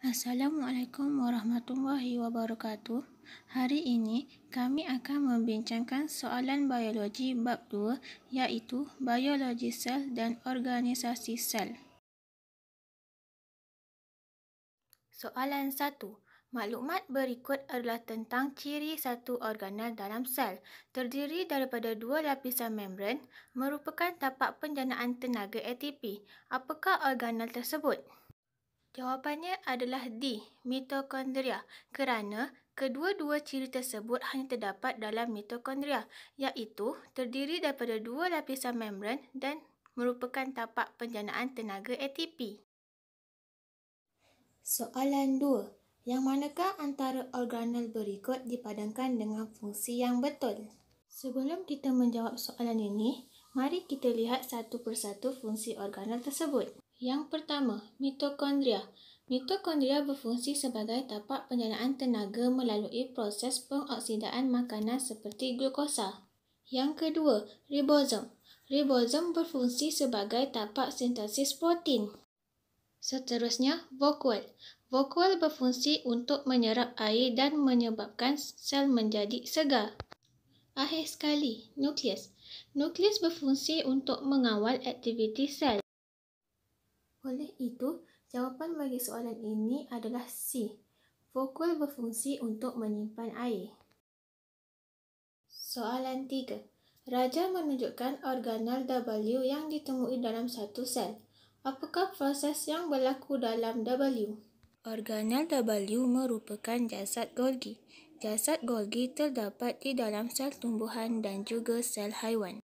Assalamualaikum warahmatullahi wabarakatuh. Hari ini kami akan membincangkan soalan biologi bab 2 iaitu biologi sel dan organisasi sel. Soalan 1. Maklumat berikut adalah tentang ciri satu organel dalam sel. Terdiri daripada dua lapisan membran merupakan tapak penjanaan tenaga ATP. Apakah organel tersebut? Jawapannya adalah D, mitokondria kerana kedua-dua ciri tersebut hanya terdapat dalam mitokondria iaitu terdiri daripada dua lapisan membran dan merupakan tapak penjanaan tenaga ATP. Soalan 2. Yang manakah antara organel berikut dipadankan dengan fungsi yang betul? Sebelum kita menjawab soalan ini, mari kita lihat satu persatu fungsi organel tersebut. Yang pertama, mitokondria. Mitokondria berfungsi sebagai tapak penyalaan tenaga melalui proses pengoksidaan makanan seperti glukosa. Yang kedua, ribosom. Ribosom berfungsi sebagai tapak sintesis protein. Seterusnya, vokual, vokual berfungsi untuk menyerap air dan menyebabkan sel menjadi segar. Akhir sekali, nukleus. Nukleus berfungsi untuk mengawal aktiviti sel. Oleh itu, jawapan bagi soalan ini adalah C. Vokal berfungsi untuk menyimpan air. Soalan 3. Raja menunjukkan organel W yang ditemui dalam satu sel. Apakah proses yang berlaku dalam W? Organel W merupakan jasad Golgi. Jasad Golgi terdapat di dalam sel tumbuhan dan juga sel haiwan.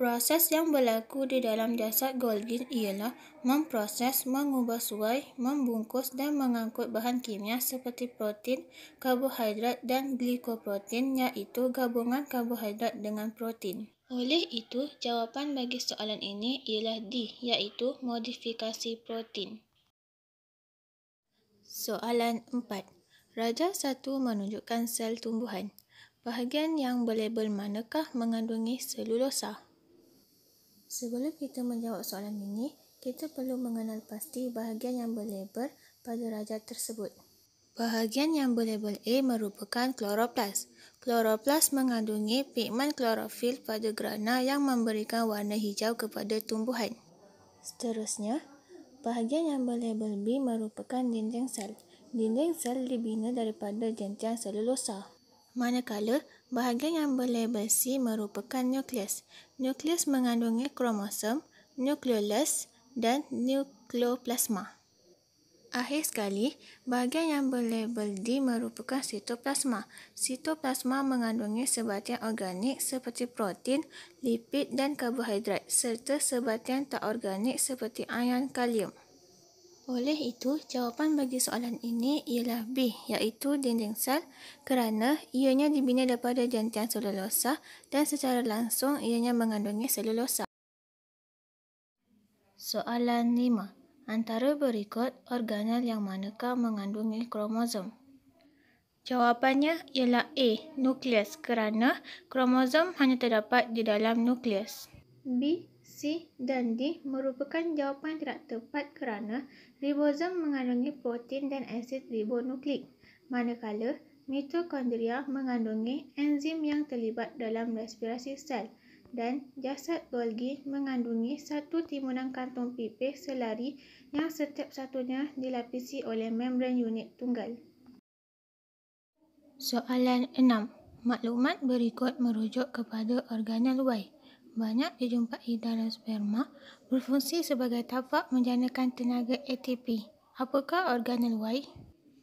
Proses yang berlaku di dalam jasad Golgi ialah memproses, mengubah suai, membungkus dan mengangkut bahan kimia seperti protein, karbohidrat dan glikoprotein iaitu gabungan karbohidrat dengan protein. Oleh itu, jawapan bagi soalan ini ialah D iaitu modifikasi protein. Soalan 4. Raja 1 menunjukkan sel tumbuhan. Bahagian yang berlabel manakah mengandungi selulosa? Sebelum kita menjawab soalan ini, kita perlu mengenal pasti bahagian yang berlabel pada rajah tersebut. Bahagian yang berlabel A merupakan kloroplas. Kloroplas mengandungi pigmen klorofil pada grana yang memberikan warna hijau kepada tumbuhan. Seterusnya, bahagian yang berlabel B merupakan dinding sel. Dinding sel dibina daripada jantian selulosa. Manakala, Bahagian yang boleh bersih merupakan nukleus. Nukleus mengandungi kromosom, nukleolus dan nukleoplasma. Akhir sekali, bahagian yang berlabel D merupakan sitoplasma. Sitoplasma mengandungi sebatian organik seperti protein, lipid dan karbohidrat serta sebatian tak organik seperti ion kalium. Oleh itu, jawapan bagi soalan ini ialah B, iaitu dinding sel kerana ianya dibina daripada jantian selulosa dan secara langsung ianya mengandungi selulosa. Soalan 5. Antara berikut, organel yang manakah mengandungi kromosom? Jawapannya ialah A, nukleus kerana kromosom hanya terdapat di dalam nukleus. B, C dan D merupakan jawapan tidak tepat kerana ribosom mengandungi protein dan asid ribonukleik, manakala mitokondria mengandungi enzim yang terlibat dalam respirasi sel dan jasad Golgi mengandungi satu timunan kantung pipih selari yang setiap satunya dilapisi oleh membran unit tunggal. Soalan 6. Maklumat berikut merujuk kepada organel Y banyak dijumpai dalam sperma berfungsi sebagai tapak menjanakan tenaga ATP. Apakah organel Y?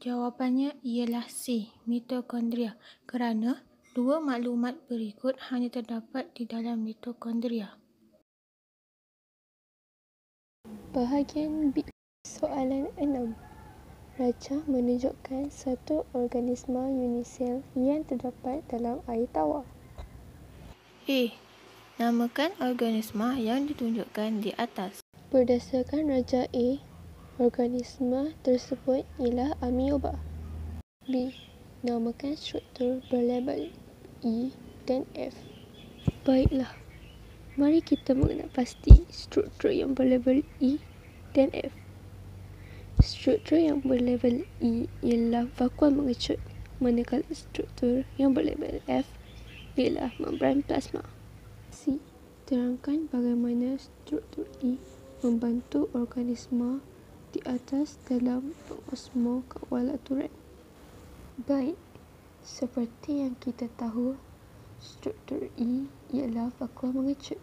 Jawapannya ialah C, mitokondria kerana dua maklumat berikut hanya terdapat di dalam mitokondria. Bahagian B soalan 6. Rajah menunjukkan satu organisma unisel yang terdapat dalam air tawar. A. Namakan organisma yang ditunjukkan di atas. Berdasarkan Raja A, organisma tersebut ialah amoeba. B. Namakan struktur berlabel E dan F. Baiklah, mari kita mengenal pasti struktur yang berlabel E dan F. Struktur yang berlabel E ialah vakuum mengecut, manakala struktur yang berlabel F ialah membran plasma. Si terangkan bagaimana struktur ini membantu organisma di atas dalam osmo kawalan turun. Baik, seperti yang kita tahu, struktur E ialah vakum mengecut.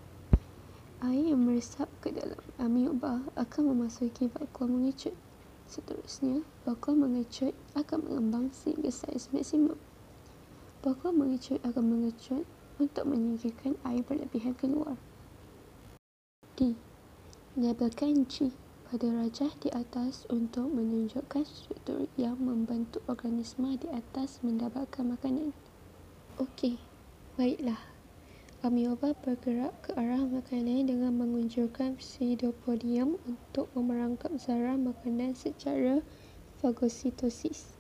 Air yang meresap ke dalam amioba akan memasuki vakum mengecut. Seterusnya, vakum mengecut akan mengembang sehingga saiz maksimum. Vakum mengecut akan mengecut untuk menyingkirkan air berlebihan keluar. D. Labelkan G pada rajah di atas untuk menunjukkan struktur yang membantu organisma di atas mendapatkan makanan. Okey, baiklah. Amoeba bergerak ke arah makanan dengan mengunjurkan pseudopodium untuk memerangkap zarah makanan secara fagositosis.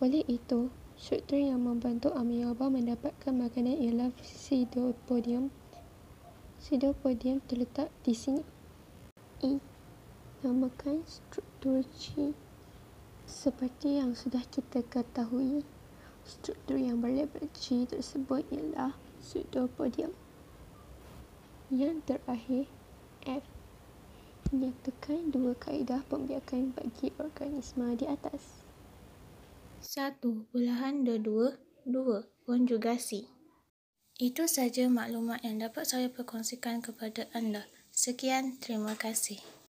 Oleh itu, Struktur yang membantu amoeba mendapatkan makanan ialah pseudopodium. Pseudopodium terletak di sini. I. Namakan struktur C. Seperti yang sudah kita ketahui, struktur yang berlabel C tersebut ialah pseudopodium. Yang terakhir, F. Nyatakan dua kaedah pembiakan bagi organisma di atas. 1. Belahan 22 2. Konjugasi Itu saja maklumat yang dapat saya perkongsikan kepada anda. Sekian, terima kasih.